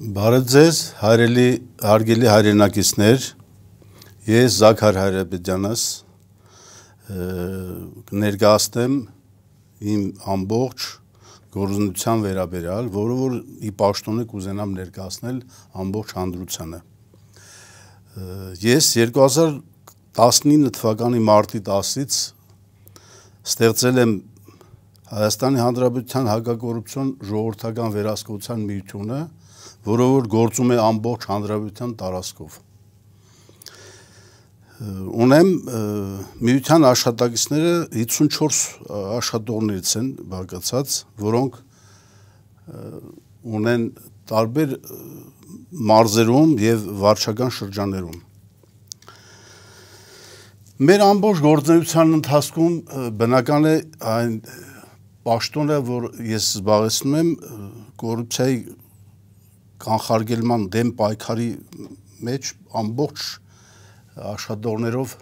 Բարև ձեզ, հայրելի հարգելի հայրենակիցներ։ Ես Զաքար Հայրապետյանս ներկայացնեմ իմ ամբողջ գործունեության վերաբերյալ, որը որ ի պաշտոնը կուզենամ ներկայացնել ամբողջ հանդրությանը։ Ես 2019 թվականի մարտի 10-ից ստեղծել եմ Հայաստանի Հանրապետության հակակոռուպցիոն ժողովրդական վերահսկողության միությունը, որը որ գործում է ամբողջ հանրապետության տարածքով։ Ունեմ միության աշխատակիցները 54 աշխատողներից են բաղկացած, որոնք ունեն տարբեր մարզերում եւ վարչական շրջաներում։ Մեր ամբողջ գործունեության ընթացքում բնական է այն պաշտոնը, որ ես զբաղեցնում եմ կոռուպցիայի կանխարգելման դեմ պայքարի մեջ ամբողջ աշխատողներով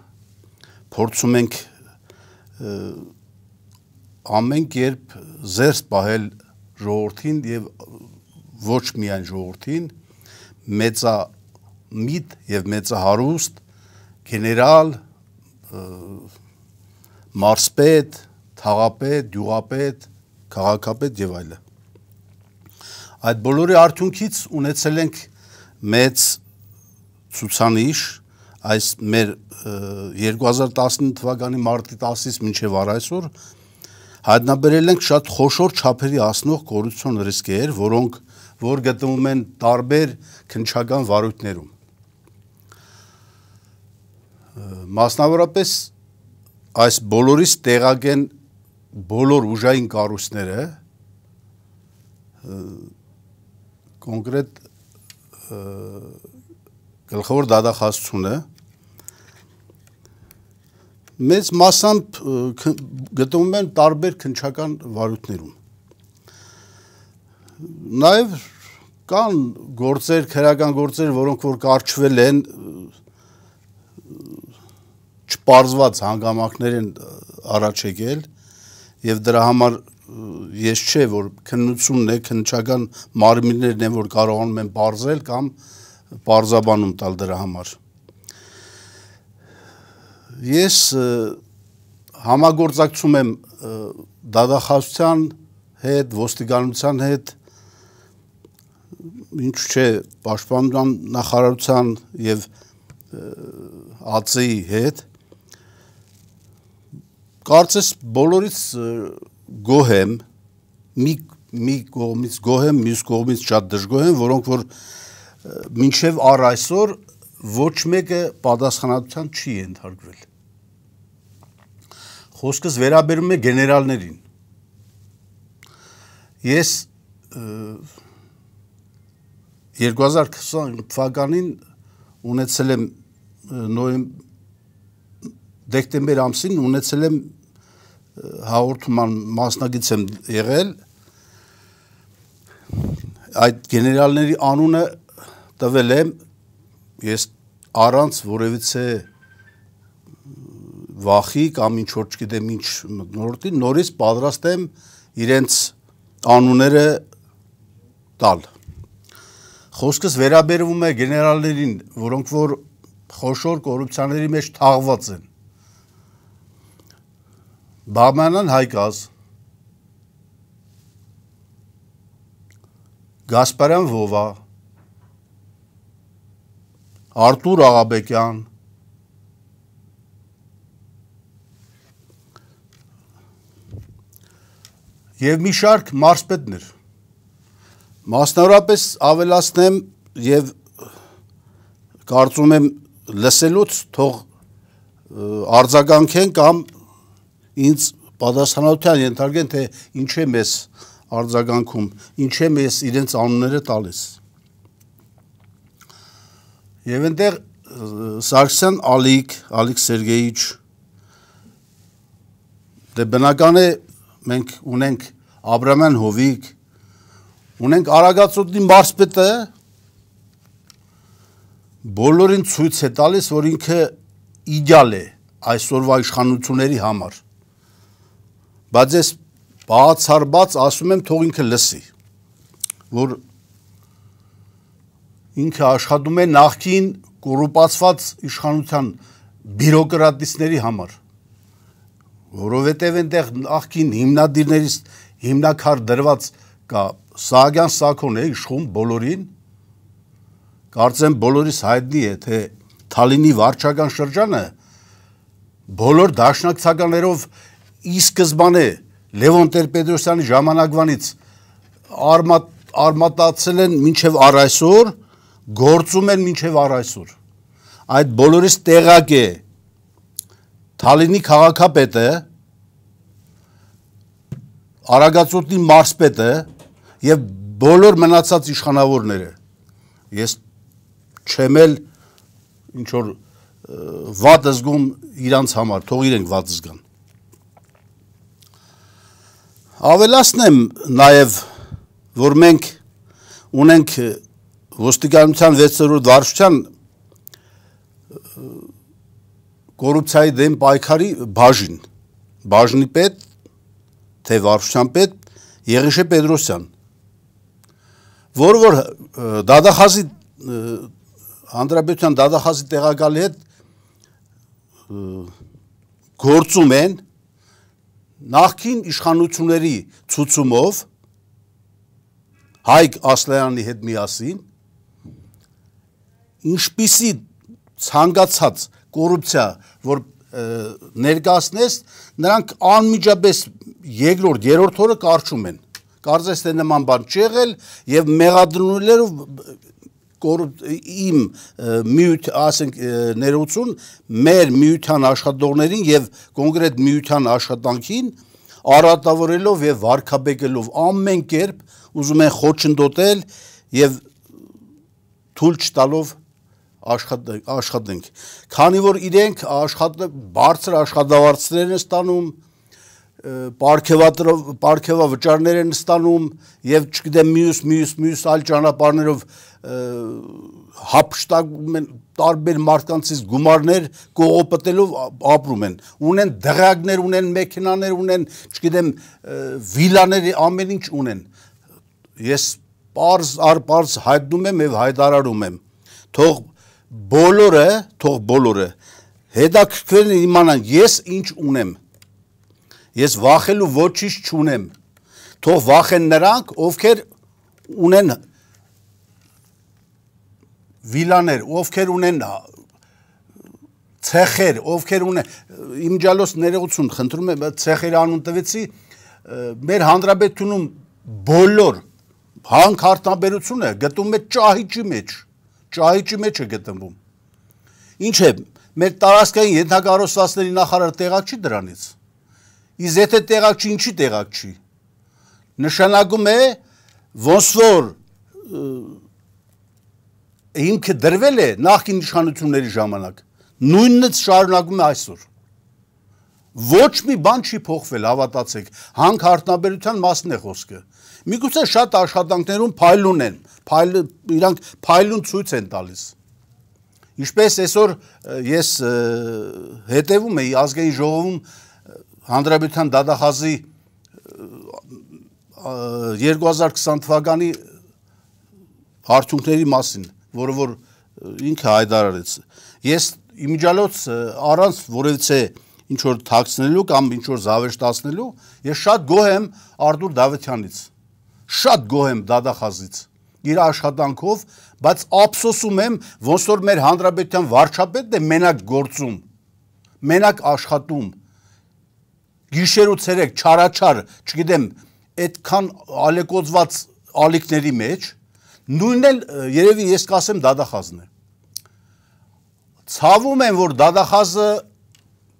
փորձում ենք ամեն կերպ զերծ պահել ժողովրդին եւ ոչ միայն ժողովրդին մեծա միտ եւ մեծահարուստ գեներալ մարսպետ, թաղապետ, դյուղապետ, քաղաքապետ եւ այլն Այդ բոլորի արդյունքից ունեցել ենք մեծ ցուցանիշ այս մեր 2019 թվականի մարտի 10-ից մինչև այսօր հայտնաբերել ենք շատ խոշոր չափերի ասնող կորուպցիոն ռիսկեր, որոնք որ գտնվում են տարբեր քնչական վարույթներում մասնավորապես այս բոլորից տեղագեն բոլոր ուժային կառույցները կոնկրետ գլխավոր դադախազությունը մեծ մասամբ գտնվում են տարբեր քնչական վարույթներում նաև կան գործեր քրական գործեր որոնք որ կարճվել են չպարզված հանգամանքներ են առաջ եկել եւ դրա համար ես չէ որ քննությունն է քննչական մարմիններն են որ կարողանում են բարձել կամ բարձաբանում տալ դրա համար ես համագործակցում եմ դադախազության հետ ոստիկանության հետ ինչ չէ պաշտպանության նախարարության եւ ԱԾ-ի հետ կարծես բոլորից գոհ եմ մի մի կողմից գոհ եմ, մյուս կողմից շատ դժգոհ եմ, որոնք որ մինչև առ այսօր ոչ մեկը պատասխանատվության չի ենթարկվել։ Խոսքս վերաբերում է գեներալներին։ Ես 2020 թվականին ունեցել եմ նոյեմբեր դեկտեմբեր ամսին ունեցել եմ հաղորդման մասնակից եմ եղել այդ գեներալների անունը տվել եմ ես առանց որևիցե վախի կամ ինչ որ չգիտեմ ինչ նորտի նորից պատրաստ եմ իրենց անունները տալ խոսքս վերաբերվում է գեներալներին որոնք որ խոշոր կոռուպցիաների մեջ թաղված են Բաղմանյան Հայկազ, Գասպարյան Վովա, Արտուր Աղաբեկյան, և մի շարկ մարսպետներ։ Մասնավորապես ավելացնեմ և կարծում եմ լսելուց թող արձագանքեն կամ ինձ պատասխանատվության ենթարկեն, թե ինչ է մեզ արձագանքում, ինչ է մեզ իրենց անունները տալիս։ Եվ այնտեղ Սարգսյան Ալիկ, Ալիկ Սերգեիչ դե բնական է մենք ունենք Աբրամյան Հովիկ, ունենք Արագածոտնի մարզպետը, բոլորին ցույց է տալիս, որ ինքը իդեալ է այսօրվա իշխանությունների համար Բայց ես բացարբաց ասում եմ թող ինքը լսի, որ ինքը աշխատում է նախքին կոռուպացված իշխանության բյուրոկրատիստների համար, որովհետև այնտեղ նախքին հիմնադիրներից հիմնակար դրված կա Սահակյան Սաքոն է իշխում բոլորին կարծեմ բոլորիս հայտնի է թե Թալինի վարչական շրջանը բոլոր դաշնակցականներով ի սկզբանե Լևոն Տեր-Պետրոսյանի ժամանակվանից արմատ արմատացել են մինչև առ այսօր, գործում են մինչև առ այսօր։ Այդ բոլորից տեղակ է Թալինի քաղաքապետը, Արագածոտնի մարսպետը եւ բոլոր մնացած իշխանավորները։ Ես չեմ էլ ինչ որ վատ զգում իրանց համար, թող իրենք վատ զգան։ Ավելացնեմ նաև, որ մենք ունենք ոստիկանության 600 վարշության կորուպցիայի դեմ պայքարի բաժին, բաժնի պետ, թե վարշության պետ, Եղիշե Պետրոսյան, որ որ դադախազի, Հանդրաբյության դադախազի տեղակալի հետ գործում են նախքին իշխանությունների ցուցումով Հայկ Ասլայանի հետ միասին ինչպիսի ցանկացած կոռուպցիա, որ ներկայացնես, նրանք անմիջապես երկրորդ, երրորդ օրը կարճում են։ Կարծես թե նման բան չեղել եւ մեղադրումներով իմ միութ, ասենք ներողություն, մեր միության աշխատողներին եւ կոնկրետ միության աշխատանքին արատավորելով եւ վարկաբեկելով ամեն կերպ ուզում են խոչընդոտել եւ թույլ չտալով աշխատենք։ Քանի որ իրենք աշխատ բարձր աշխատավարձներ են ստանում, պարքեվատրով պարքեվա վճարներ են ստանում եւ չգիտեմ մյուս մյուս մյուս այլ ճանապարներով հապշտակում են տարբեր մարդկանցից գումարներ կողոպտելով ապրում են ունեն դղակներ ունեն մեքենաներ ունեն չգիտեմ վիլաներ ամեն ինչ ունեն ես պարզ առ պարզ հայտնում եմ եւ հայտարարում եմ թող բոլորը թող բոլորը հետաքրքրեն իմանան ես ինչ ունեմ Ես վախելու ոչինչ չունեմ։ Թող վախեն նրանք, ովքեր ունեն վիլաներ, ովքեր ունեն ցեխեր, ովքեր ունեն իմ ջալոս ներողություն խնդրում եմ, ցեխեր անուն տվեցի մեր հանրապետությունում բոլոր հանք արտաբերությունը գտնում է ճահիճի մեջ, ճահիճի մեջ է գտնվում։ Ինչ է, մեր տարածքային ենթակառուցվածքների նախարար տեղակ չի դրանից։ Իսկ եթե տեղակ չի, ինչի տեղակ չի։ Նշանակում է ոնց որ հիմքը դրվել է նախկին իշխանությունների ժամանակ։ Նույնը շարունակում է այսօր։ Ոչ մի բան չի փոխվել, հավատացեք։ Հանք հարտնաբերության մասն է խոսքը։ Միգուցե շատ աշխատանքներում փայլուն են, փայլ իրանք փայլուն ցույց են տալիս։ Ինչպես այսօր ես հետևում եի ազգային ժողովում Հանրապետության դադախազի 2020 թվականի արդյունքների մասին, որը որ ինքը հայտարարեց։ Ես իմիջալոց առանց որևիցե ինչ որ թաքցնելու կամ ինչ որ զավեշտացնելու, ես շատ գոհ եմ Արտուր Դավթյանից։ Շատ գոհ եմ դադախազից իր աշխատանքով, բայց ափսոսում եմ, ոնց որ մեր հանրապետության վարչապետն է մենակ գործում, մենակ աշխատում, գիշեր ու ցերեկ չարաչար, չգիտեմ, այդքան ալեկոծված ալիքների մեջ նույնն էլ երևի ես կասեմ դադախազն է։ Ցավում եմ, որ դադախազը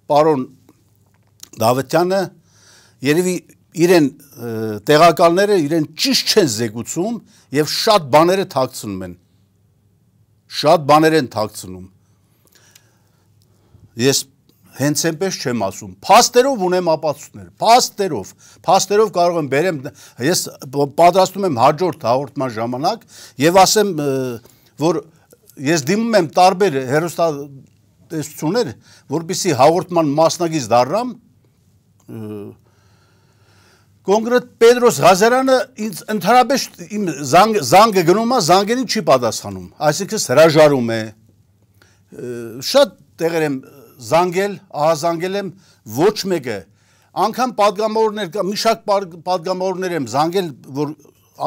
պարոն Դավթյանը երևի իրեն տեղակալները իրեն ճիշտ չեն զեկուցում եւ շատ բաները թաքցնում են։ Շատ բաներ են թաքցնում։ Ես Հենց այնպես չեմ ասում։ Փաստերով ունեմ ապացույցներ։ Փաստերով, փաստերով կարող եմ բերեմ, ես պատրաստում եմ հաջորդ հաղորդման ժամանակ եւ ասեմ, որ ես դիմում եմ տարբեր հերոստատեսություններ, որբիսի հաղորդման մասնակից դառնամ կոնկրետ Պետրոս Ղազարյանը ինձ ընդհանրապես իմ զանգ զանգը գնում է, զանգերին չի պատասխանում, այսինքն հրաժարում է։ Շատ տեղեր եմ զանգել, ահազանգել եմ ոչ մեկը, անգամ падգամավորներ կա, մի շարք падգամավորներ եմ զանգել, որ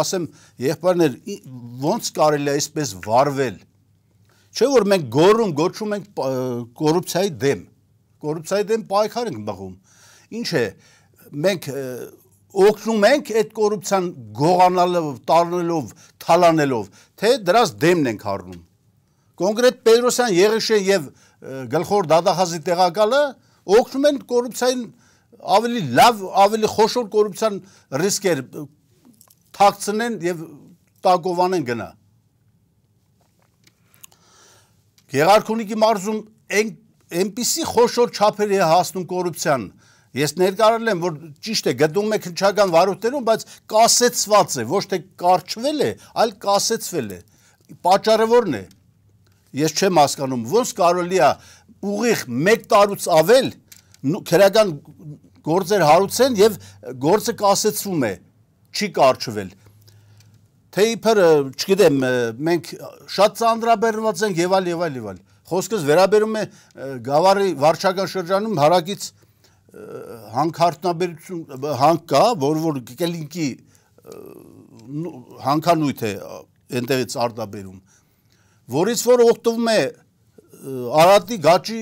ասեմ եղբայրներ, ոնց կարելի է այսպես վարվել։ Չէ որ մենք գոռում, գոչում ենք կոռուպցիայի դեմ։ Կոռուպցիայի դեմ պայքար ենք մղում։ Ինչ է, մենք օգնում ենք այդ կոռուպցիան գողանալով, տարնելով, թալանելով, թե դրած դեմն ենք առնում։ Կոնկրետ Պետրոսյան, Եղիշեն եւ և գլխոր դադախազի տեղակալը օգնում են կոռուպցիային ավելի լավ, ավելի խոշոր կոռուպցիան ռիսկեր թաքցնեն եւ տակովանեն գնա։ Գեղարքունիքի մարզում այն այնպիսի խոշոր չափերի է հասնում կոռուպցիան։ Ես ներկարել եմ, որ ճիշտ է, գտնում է քնչական վարորդներում, բայց կասեցված է, ոչ թե կարճվել է, այլ կասեցվել է։ Պաճառը որն է։ Ա, ես չեմ հասկանում ոնց կարելի է ուղիղ 1 տարուց ավել քրական գործեր հարուցեն եւ գործը կասեցում է չի կարճվել թե իբր չգիտեմ մենք շատ ծանրաբեռնված ենք եւ այլ եւ այլ եւ այլ խոսքս վերաբերում է գավառի վարչական շրջանում հարագից հանքարտնաբերություն հանք կա որ որ կելինքի հանքանույթ է այնտեղից արտաբերում որից որ օգտվում է Արարատի գաճի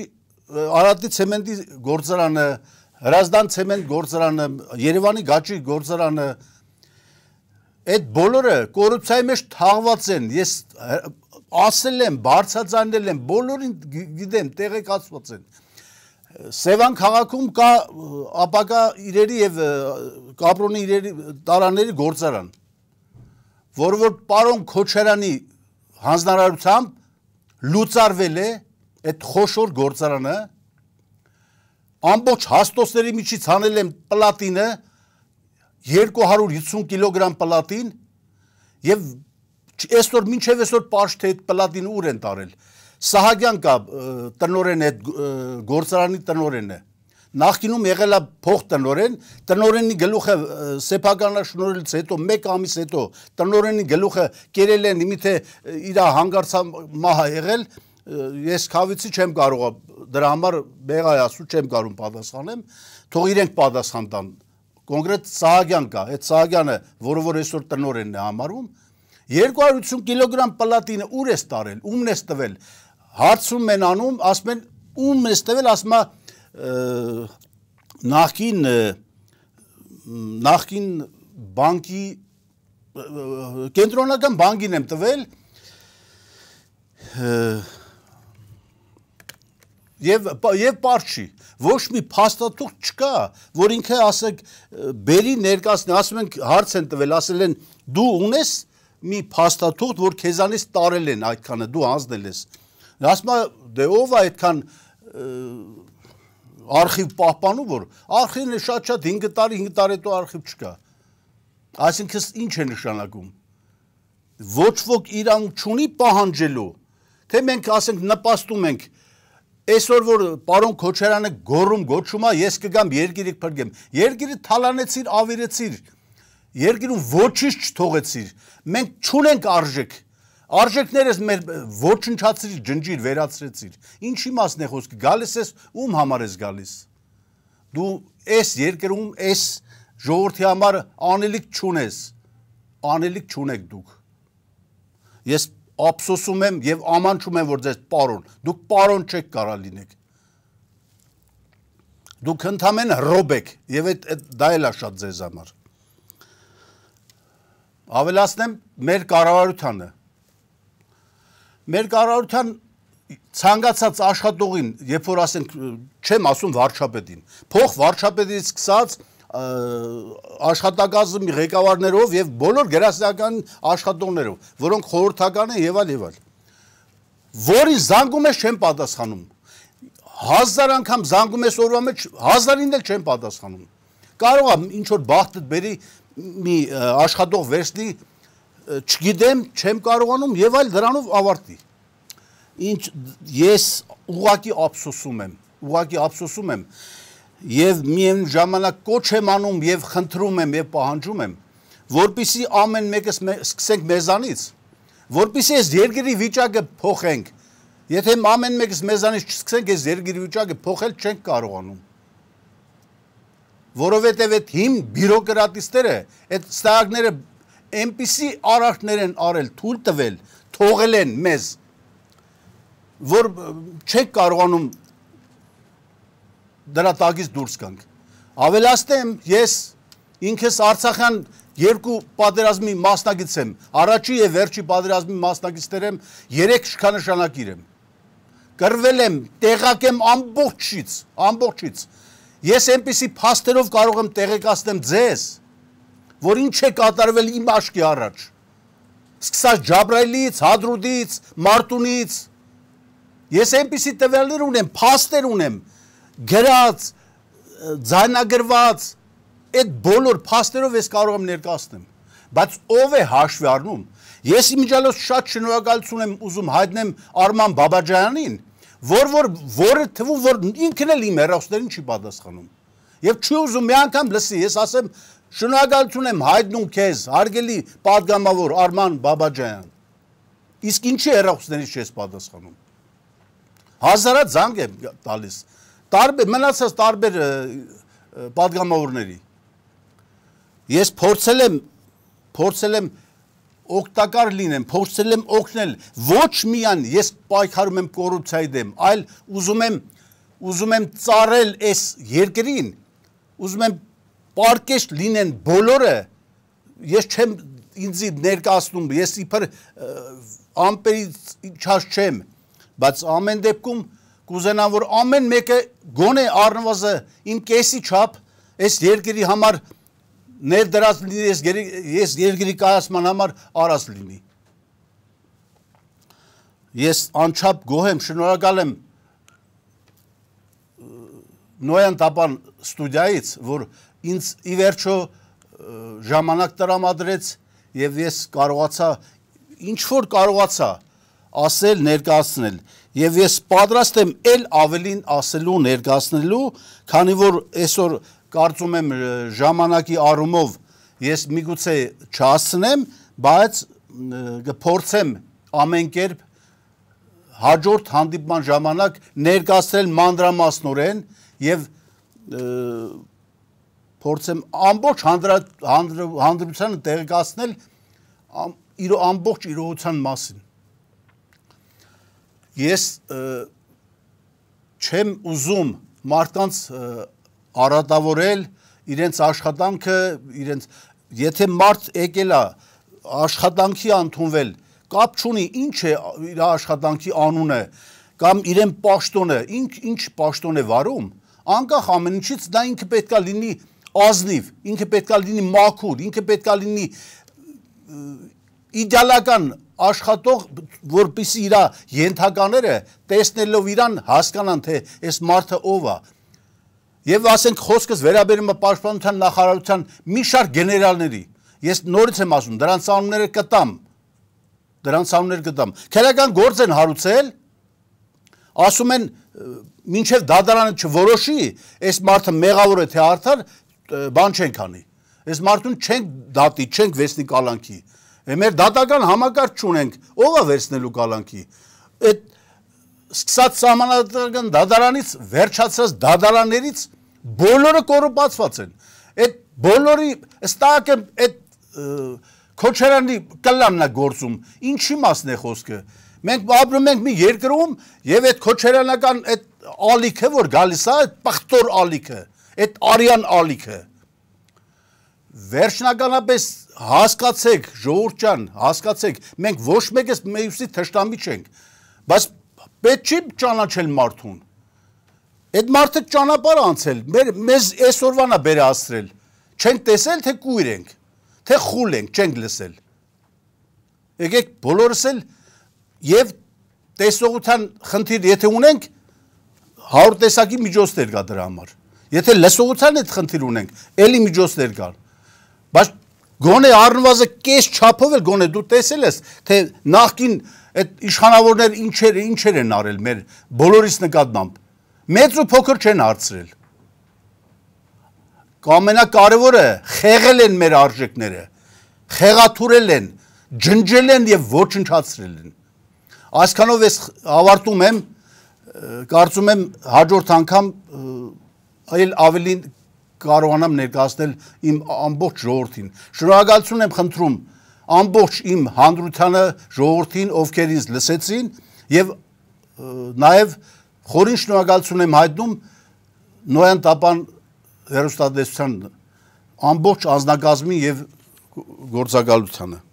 Արարատի ցեմենտի գործարանը, Հրազդան ցեմենտ գործարանը, Երևանի գաճի գործարանը այդ բոլորը կորուպցիայի մեջ թաղված են։ Ես ասել եմ, բարձրացանել եմ, բոլորին գիտեմ, տեղեկացված են։ Սևան քաղաքում կա ապակա իրերի եւ կապրոնի իրերի տարաների գործարան, որը որ պարոն Քոչարյանի որ հանձնարարությամբ լուծարվել է այդ խոշոր գործարանը ամբողջ հաստոցների միջից հանել եմ պլատինը 250 կիլոգրամ պլատին եւ այսօր մինչեւ այսօր պաշտ է այդ պլատինը ուր են տարել Սահակյան կա տնորեն այդ գործարանի տնորենը նախկինում եղել է փող տնորեն, տնորենի գլուխը սեփականաշնորհելուց հետո 1 ամիս հետո տնորենի գլուխը կերել են միթե իր հանգարցամահ եղել, ես քավիցի չեմ կարող դրա համար բեղայասու չեմ կարող պատասխանեմ, թող իրենք պատասխան տան։ Կոնկրետ Սահակյան կա, այդ Սահակյանը, որը որ այսօր տնորենն է համարվում, 250 կիլոգրամ պլատինը ուր է տարել, ումն է տվել։ Հարցում են անում, ասում են ումն է տվել, ասում է նախքին նախքին բանկի կենտրոնական բանկին եմ տվել եւ եւ པարչի ոչ մի փաստաթուղթ չկա որ ինքը ասեք բերի ներկայացնի ասում են հարց են տվել ասել են դու ունես մի փաստաթուղթ որ քեզանից տարել են այդքանը դու հանձնել ես ասում է դե ով է այդքան արխիվ պահպանում որ արխիվն է շատ-շատ 5 տարի 5 տարի հետո արխիվ չկա։ Այսինքն ինչ է նշանակում։ Ոչ ոք իրանք չունի պահանջելու, թե մենք ասենք նպաստում ենք այսօր որ պարոն Քոչարյանը գոռում գոչում է ես կգամ երկիրը փրկեմ։ Երկիրը թալանեցիր, ավերեցիր։ Երկիրում ոչինչ չթողեցիր։ Մենք չունենք արժեք։ չու արժեքներս մեր ոչնչացրի ջնջիր վերացրեցիր ինչի մասն է խոսքը գալիս ես ում համար ես գալիս դու այս երկրում այս ժողովրդի համար անելիք չունես անելիք չունեք դուք ես ափսոսում եմ եւ ամանչում եմ որ ձեզ պարոն դուք պարոն չեք կարա լինեք դուք ընդամենը հռոբ եք եւ այդ դա էլ է շատ ձեզ համար ավելացնեմ մեր կառավարությանը մեր կառավարության ցանկացած աշխատողին, երբ որ ասենք չեմ ասում վարչապետին, փող վարչապետից սկսած աշխատակազմի ղեկավարներով եւ բոլոր գրասենյական աշխատողներով, որոնք խորհրդական են եւալ եւալ։ Որի զանգում ես չեմ պատասխանում։ Հազար անգամ զանգում ես օրվա մեջ, հազարին էլ չեմ պատասխանում։ Կարող է ինչ որ բախտդ բերի մի աշխատող վերցնի չգիտեմ, չեմ կարողանում եւ այլ դրանով ավարտի։ Ինչ ես ուղակի ափսոսում եմ, ուղակի ափսոսում եմ եւ միայն ժամանակ կոչ եմ անում եւ խնդրում եմ եւ պահանջում եմ, որpիսի ամեն մեկս մե, սկսենք մեզանից, որpիսի այս երկրի վիճակը փոխենք։ Եթե ամեն մեկս մեզանից չսկսենք այս երկրի վիճակը փոխել չենք կարողանում որովհետև այդ հիմ բյուրոկրատիստերը, այդ ստայակները այնպիսի արարքներ են արել, թույլ տվել, թողել են մեզ, որ չեք կարողանում դրա տակից դուրս գանք։ Ավելացնեմ, ես ինքս Արցախյան երկու պատերազմի մասնակից եմ, առաջի եւ վերջի պատերազմի մասնակիցներ եմ, երեք շքանշանակիր եմ։ Կռվել եմ, տեղակ եմ ամբողջից, ամբողջից։ Ես այնպիսի փաստերով կարող եմ տեղեկացնեմ ձեզ, որ ինչ է կատարվել իմ աշկի առաջ։ Սկսած Ջաբրայլից, Հադրուդից, Մարտունից։ Ես այնպիսի տվյալներ ունեմ, փաստեր ունեմ, գրած, ձայնագրված, այդ բոլոր փաստերով ես կարող եմ ներկայացնեմ բայց ով է հաշվի առնում ես իմիջալով շատ շնորհակալություն եմ ուզում հայտնել Արման Բաբաջանյանին որ որ որը թվում որ ինքն էլ իմ հերոսներին չի պատասխանում եւ չի ուզում մի անգամ լսի։ Ես ասեմ, շնորհակալություն եմ հայտնում քեզ, հարգելի падգամավոր Արման Բաբաջյան։ Իսկ ինչի հերոսներից չես պատասխանում։ Հազարած զանգ եմ տալիս։ Տարբեր մնացած տարբեր падգամավորների։ Ես փորձել եմ փորձել եմ օգտակար լինեմ, փորձել եմ օգնել ոչ միայն ես պայքարում եմ կոռուպցիայի դեմ, այլ ուզում եմ ուզում եմ ծառել այս երկրին ուզում եմ պարկեշ լինեն բոլորը, ես չեմ ինձի ներկասնում, ես իբր ամպերի չաշ չեմ, բայց ամեն դեպքում կուզենամ, որ ամեն մեկը գոնե առնվազը իմ կեսի չափ այս երկրի համար ներդրած լինի, ես ես երկրի կայացման համար արած լինի։ Ես անչափ գոհ եմ, շնորհակալ եմ Նոյան տապան ստուդիայից, որ ինձ ի վերջո ժամանակ տրամադրեց եւ ես կարողացա ինչ որ կարողացա ասել, ներկայացնել եւ ես պատրաստ եմ ել ավելին ասելու, ներկայացնելու, քանի որ այսօր կարծում եմ ժամանակի առումով ես միգուցե չհասցնեմ, բայց կփորձեմ ամեն կերպ հաջորդ հանդիպման ժամանակ ներկայացնել մանրամասնորեն եւ և փորձեմ ամբողջ հանդրությանը տեղեկացնել իր ամբողջ իրողության մասին։ Ես չեմ ուզում մարդկանց արատավորել իրենց աշխատանքը, իրենց եթե մարդ եկել է աշխատանքի ընդունվել, կապ չունի ինչ է իր աշխատանքի անունը կամ իրեն պաշտոնը, ինչ ինչ պաշտոն է վարում, անկախ ամեն ինչից դա ինքը պետքա լինի ազնիվ, ինքը պետքա լինի մաքուր, ինքը պետքա լինի իդեալական աշխատող, որպիսի իր ենթակաները տեսնելով իրան հասկանան, թե այս մարդը ով է։ Եվ ասենք խոսքս վերաբերում է պաշտպանության նախարարության մի շարք գեներալների։ Ես նորից եմ ասում, դրանց անունները կտամ։ Դրանց անունները կտամ։ Քերական գործ են հարուցել, ասում են, մինչև դատարանը չորոշի, այս մարդը մեղավոր է թե արդար, բան չենք անի։ Այս մարդուն չենք դատի, չենք վերցնի կալանքի։ Մեր դատական համակարգ չունենք, ով է վերցնելու կալանքի։ Այդ սկսած սահմանադրական դատարանից, վերջացած դատարաններից բոլորը կոռուպացված են։ Այդ բոլորի ստակ եմ այդ Քոչարյանի կլաննա գործում։ Ինչի մասն է խոսքը։ Մենք ապրում ենք մի երկրում եւ այդ քոչերանական այդ ալիքը, որ գալիս է, այդ պղտոր ալիքը, այդ արյան ալիքը։ Վերջնականապես հասկացեք, ժողովուրդ ջան, հասկացեք, մենք ոչ մեկս մյուսի թշնամի չենք, բայց պետք չի ճանաչել մարդուն։ Այդ մարդը ճանապարհ անցել, մեր մեզ այսօրվանա բերասրել։ Չենք տեսել, թե կույր ենք, թե խուլ ենք, չենք լսել։ Եկեք բոլորս էլ են, եւ տեսողության խնդիր եթե ունենք 100 տեսակի միջոցներ կա դրա համար։ Եթե լսողության այդ խնդիր ունենք, ելի միջոցներ կան։ Բայց գոնե առնվազն կես չափով էլ գոնե դու տեսել ես, թե նախքին այդ իշխանավորներ ինչեր ինչեր են արել մեր բոլորիս նկատմամբ։ Մեծ ու փոքր չեն հարցրել։ Կամենակարևորը խեղել են մեր արժեքները, խեղաթուրել են, ջնջել են եւ ոչնչացրել են։ Այսքանով ես ավարտում եմ, կարծում եմ հաջորդ անգամ այլ ավելի կարողանամ ներկայացնել իմ ամբողջ ժողովրդին։ Շնորհակալություն եմ խնդրում ամբողջ իմ հանդրությանը ժողովրդին, ովքեր ինձ լսեցին եւ նաեւ խորին շնորհակալություն եմ հայտնում Նոյան տապան հերոստատեսության ամբողջ անձնակազմի եւ գործակալությանը